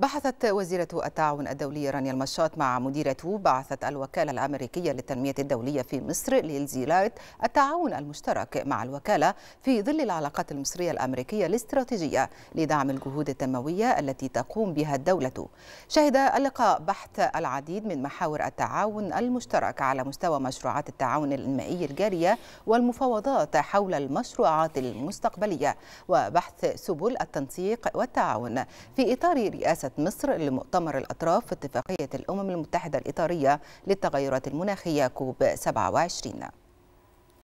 بحثت وزيرة التعاون الدولي رانيا المشاط مع مديرة بعثة الوكالة الأمريكية للتنمية الدولية في مصر لإزالة التعاون المشترك مع الوكالة في ظل العلاقات المصرية الأمريكية الاستراتيجية لدعم الجهود التنموية التي تقوم بها الدولة شهد اللقاء بحث العديد من محاور التعاون المشترك على مستوى مشروعات التعاون الإنمائي الجارية والمفاوضات حول المشروعات المستقبلية وبحث سبل التنسيق والتعاون في إطار رئاسة استضافت مصر لمؤتمر الأطراف في اتفاقية الأمم المتحدة الإطارية للتغيرات المناخية كوب 27